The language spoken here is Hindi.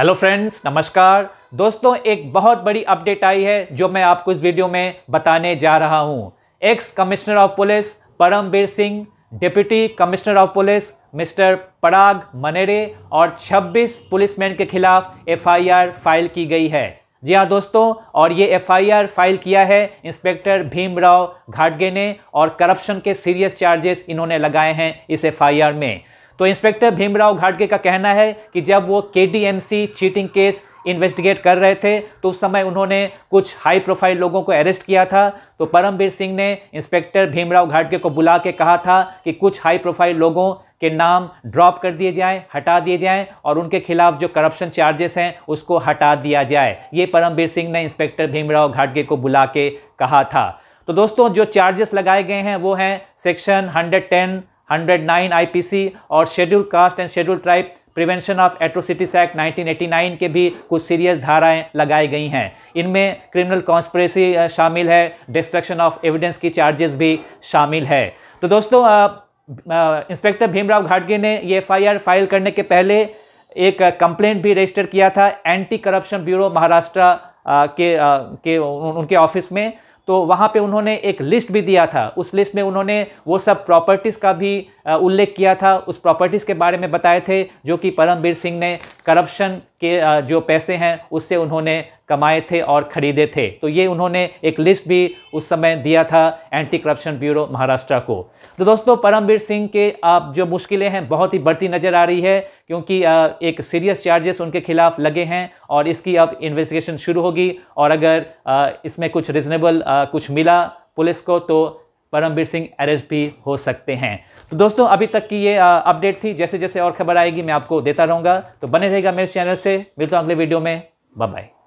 हेलो फ्रेंड्स नमस्कार दोस्तों एक बहुत बड़ी अपडेट आई है जो मैं आपको इस वीडियो में बताने जा रहा हूं ex commissioner of police Paramvir Singh deputy commissioner of police mister Parag Manere और 26 पुलिसमैन के खिलाफ एफआईआर फाइल की गई है जी हाँ दोस्तों और ये एफआईआर फाइल किया है इंस्पेक्टर भीमराव घाटगे ने और करप्शन के सीरियस चार्जेस इन्होंने लगाए हैं इस एफ में तो इंस्पेक्टर भीमराव घाटगे का कहना है कि जब वो के चीटिंग केस इन्वेस्टिगेट कर रहे थे तो उस समय उन्होंने कुछ हाई प्रोफाइल लोगों को अरेस्ट किया था तो परमवीर सिंह ने इंस्पेक्टर भीमराव घाटगे को बुला के कहा था कि कुछ हाई प्रोफाइल लोगों के नाम ड्रॉप कर दिए जाएं हटा दिए जाएं और उनके खिलाफ जो करप्शन चार्जेस हैं उसको हटा दिया जाए ये परमवीर सिंह ने इंस्पेक्टर भीमराव घाटगे को बुला के कहा था तो दोस्तों जो चार्जेस लगाए गए हैं वो हैं सेक्शन हंड्रेड 109 आईपीसी और schedule caste and schedule tribe prevention of atrocities act 1989 के भी कुछ सीरियस धाराएं लगाई गई हैं इनमें क्रिमिनल कॉन्स्परेसी शामिल है डिस्ट्रक्शन ऑफ एविडेंस की चार्जेस भी शामिल है तो दोस्तों इंस्पेक्टर भीमराव घाटगे ने ये आर फाइल करने के पहले एक कंप्लेंट भी रजिस्टर किया था एंटी करप्शन ब्यूरो महाराष्ट्र के के उनके ऑफिस में तो वहाँ पे उन्होंने एक लिस्ट भी दिया था उस लिस्ट में उन्होंने वो सब प्रॉपर्टीज़ का भी उल्लेख किया था उस प्रॉपर्टीज़ के बारे में बताए थे जो कि परमवीर सिंह ने करप्शन के जो पैसे हैं उससे उन्होंने कमाए थे और ख़रीदे थे तो ये उन्होंने एक लिस्ट भी उस समय दिया था एंटी करप्शन ब्यूरो महाराष्ट्र को तो दोस्तों परमवीर सिंह के आप जो मुश्किलें हैं बहुत ही बढ़ती नज़र आ रही है क्योंकि एक सीरियस चार्जेस उनके खिलाफ लगे हैं और इसकी अब इन्वेस्टिगेशन शुरू होगी और अगर इसमें कुछ रिजनेबल आ, कुछ मिला पुलिस को तो परमवीर सिंह अरेस्ट भी हो सकते हैं तो दोस्तों अभी तक की ये अपडेट थी जैसे जैसे और खबर आएगी मैं आपको देता रहूँगा तो बने रहेगा मेरे चैनल से मिलता हूँ अगले वीडियो में बाय